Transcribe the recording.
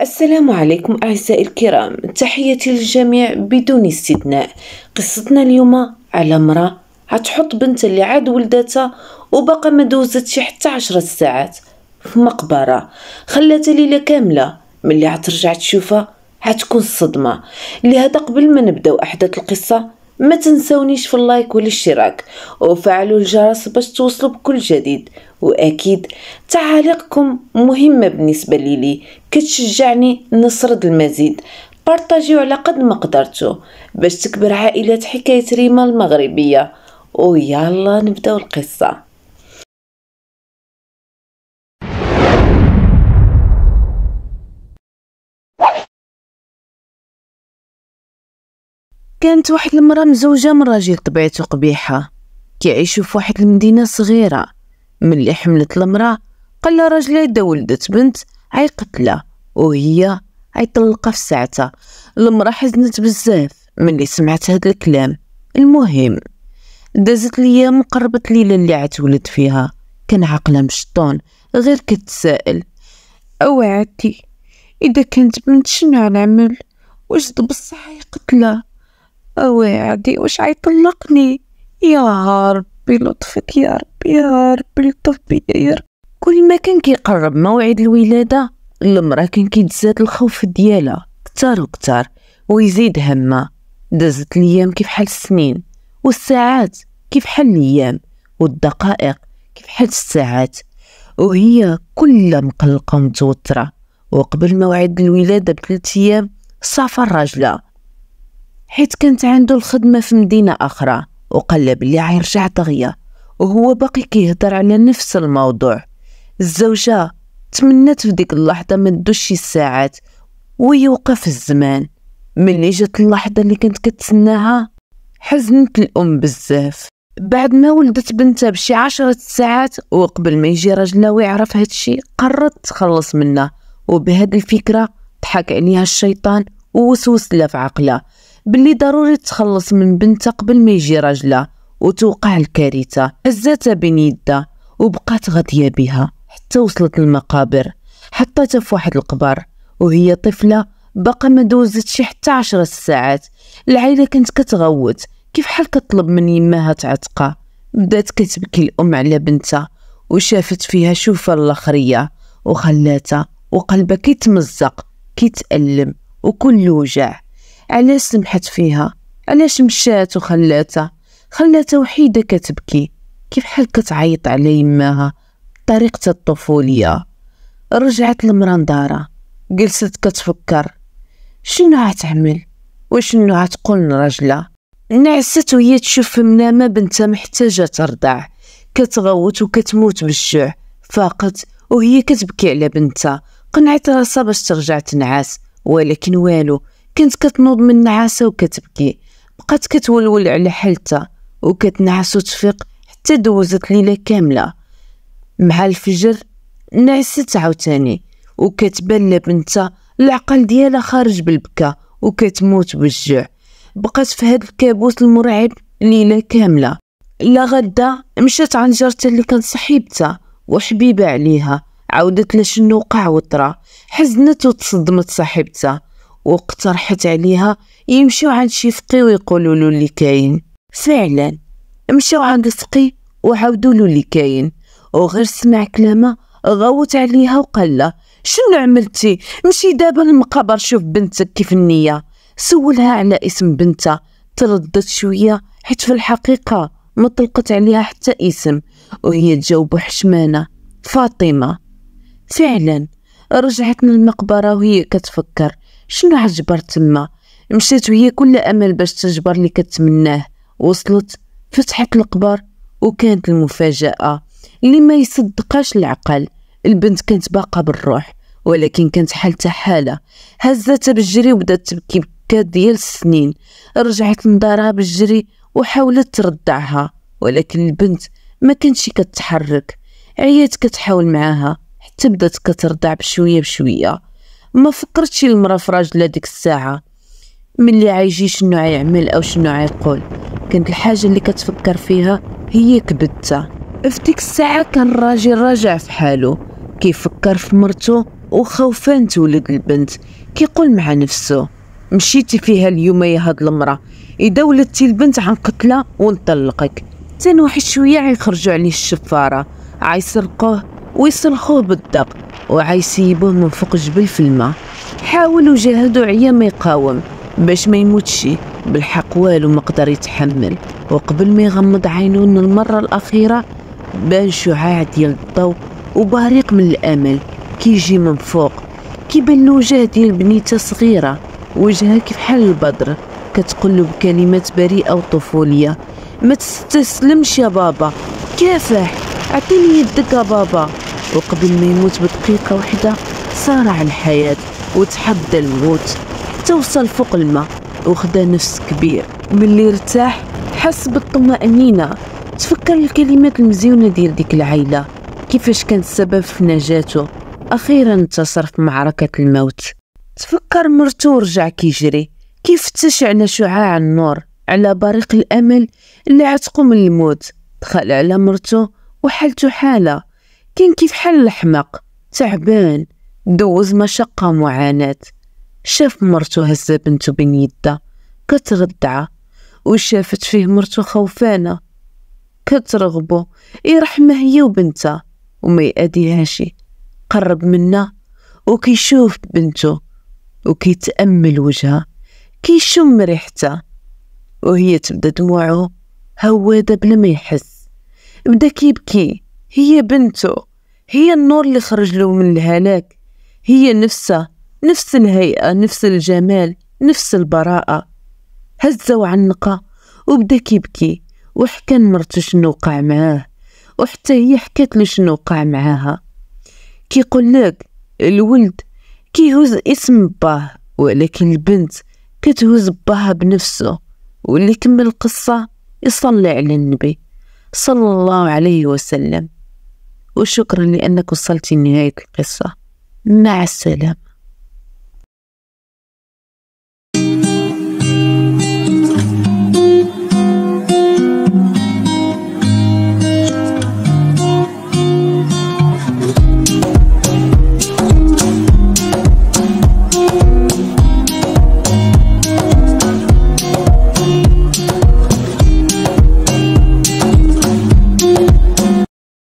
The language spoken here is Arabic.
السلام عليكم أعزائي الكرام تحياتي للجميع بدون استثناء قصتنا اليوم على امرأة عتحط بنت اللي عاد ولدتها وبقى ما شي حتى عشرة ساعات في مقبرة خلاتها ليلة كاملة ملي عترجع تشوفها عتكون الصدمة لهذا قبل ما نبدأ أحداث القصة ما تنسونيش في اللايك والاشتراك وفعلوا الجرس باش توصلوا بكل جديد واكيد تعاليقكم مهمه بالنسبه لي كتشجعني نصرد المزيد بارتاجيو على قد ما قدرتو باش تكبر عائله حكايه ريما المغربيه ويلا نبدأ القصه كانت واحد المرأة مزوجة من راجل طبيعته قبيحة كيعيشوا في واحد المدينة صغيرة ملي حملت المرأة قال راجلها دا ولدت بنت عيقتلها وهي عيطلقها في ساعتها المرأة حزنت بزاف ملي سمعت هاد الكلام المهم دازت ليام قربت ليلة اللي عتولد فيها كان عقلها مشطون غير كتسائل أوعتي اذا كانت بنت شنو غنعمل واش بصح يقتلها اوعدي واش عيطلقني يا ربي بلطفك يا ربي يا ربي لطفي يا ربي كل ما كان كيقرب موعد الولادة المرأة كان كيتزاد الخوف ديالها كتر وكتر ويزيد هما دازت الايام كيف حال السنين والساعات كيف حال الايام والدقائق كيف حال الساعات وهي كلها مقلقة متوترة وقبل موعد الولادة بثلاث أيام سافر الراجلة حيت كانت عنده الخدمة في مدينة أخرى وقلب اللي رجع طغية وهو باقي كيهضر على نفس الموضوع الزوجة تمنت في ديك اللحظة ما تدوش الساعات ويوقف الزمان ملي جات اللحظة اللي كنت كتسناها حزنت الأم بزاف بعد ما ولدت بنتها بشي عشرة ساعات وقبل ما يجي راجلها ويعرف هادشي قررت تخلص منه وبهاد الفكرة ضحك عليها الشيطان ووسوس لها في عقلها باللي ضروري تخلص من بنتها قبل ما يجي راجلها وتوقع الكارثة هزاتها بين يدها وبقات غاديه بها حتى وصلت للمقابر حطتها في واحد القبر وهي طفلة باقا ما دوزتش حتى عشرة ساعات العائله كانت كتغوت كيف حال كطلب من يماها تعتقها بدات كتبكي الأم على بنتها وشافت فيها شوفة الأخرية وخلاتها وقلبها كيتمزق كيتألم وكل وجع علاش سمحت فيها علاش مشات وخلاتها خلاتها وحيدة كتبكي كيف حال كتعيط على يماها بطريقتها الطفولية رجعت المرا دارها جلست كتفكر شنو غتعمل وشنو غتقول لراجلها نعست وهي تشوف منامة بنتها محتاجة ترضع كتغوت وكتموت بالجوع فاقت وهي كتبكي على بنتها قنعت راسها باش ترجع تنعس ولكن والو كنت كتنوض من النعاسة وكتبكي بقات كتولول على حالتها وكتنعس وتفيق حتى دوزت ليلة كاملة مع الفجر نعست عاوتاني وكتبان لبنتها العقل ديالها خارج بالبكا وكتموت بالجوع بقات في هاد الكابوس المرعب ليلة كاملة لا غدا مشات عن جارتها اللي كانت صحيبتها وحبيبة عليها عودت لشنو شنو وقع وطرا حزنت وتصدمت صاحبتها واقترحت عليها يمشيو عند شي فقي ويقولوا له اللي كاين فعلا مشاو عند الفقي وعاودوا له اللي كاين وغير سمع كلامه غوت عليها وقال لها شنو عملتي مشي دابا للمقابر شوف بنتك كيف النية سولها على اسم بنتها تردت شوية حيت في الحقيقة ما طلقت عليها حتى اسم وهي تجاوب حشمانة فاطمة فعلا رجعت من المقبرة وهي كتفكر شنو عجبر تما مشات وهي كل امل باش تجبر اللي كتمناه وصلت فتحت القبر وكانت المفاجاه اللي ما يصدقاش العقل البنت كانت باقه بالروح ولكن كانت حالتها حاله هزتها بالجري وبدات تبكي بكات ديال السنين رجعت لدارها بالجري وحاولت تردعها ولكن البنت ما كانتش كتحرك عيات كتحاول معاها حتى بدات كترضع بشويه بشويه ما فكرتش المراه في راجلها ديك الساعه ملي عايجي شنو عيعمل او شنو عيقول كانت الحاجه اللي كتفكر فيها هي كبدته في ديك الساعه كان الراجل راجع في حاله كيفكر في مرته وخوفان تولد البنت كيقول مع نفسه مشيتي فيها اليوم يا هاد المراه اذا ولدتي البنت عن قتله ونطلقك تن شويه غيخرجوا عليه الشفاره عيسرقوه ويصرخوه بالدق وعيسيبوه من فوق جبل في الماء حاول وجاهد عيا ما يقاوم باش ما يموتشي بالحق والو ما قدر يتحمل وقبل ما يغمض عينون المرة الأخيرة بان شعاع ديال الضوء وبريق من الأمل كيجي من فوق كيبان وجه ديال بنيته صغيرة وجهها كيف حال البدر كتقول بكلمات بريئة وطفولية ما تستسلمش يا بابا كافح عطيني يدك بابا وقبل ما يموت بدقيقة واحدة صارع الحياة وتحدى الموت حتى وصل فوق الماء وخدا نفس كبير ملي ارتاح حس بالطمأنينة تفكر الكلمات المزيونة ديال ديك العائلة كيفاش كان السبب في نجاته أخيرا انتصر في معركة الموت تفكر مرتو ورجع كيجري كيفتش على شعاع النور على بريق الأمل اللي عتقو من الموت دخل على مرتو وحالته حالة كان كيف حال الحمق تعبان دوز مشقة معاناة شاف مرتو هزة بنتو بين يده كترضع وشافت فيه مرتو خوفانة كترغبو يرحمها هي وبنته وما يأديهاش قرب منا وكيشوف بنتو وكيتأمل وجهها كيشم ريحتها وهي تبدا دموعه هوادة بلا ما يحس بدا كيبكي هي بنته هي النور اللي خرج له من الهلاك هي نفسها نفس الهيئة نفس الجمال نفس البراءة هزة وعنقة وبدا كيبكي وحكى لمرته شنو وقع معاه وحتى هي حكت له شنو وقع معاها كيقول لك الولد كيهز اسم باه ولكن البنت كتهز باها بنفسه واللي كمل القصة يصلي على النبي صلى الله عليه وسلم وشكرا لأنك وصلت لنهاية القصة مع السلامة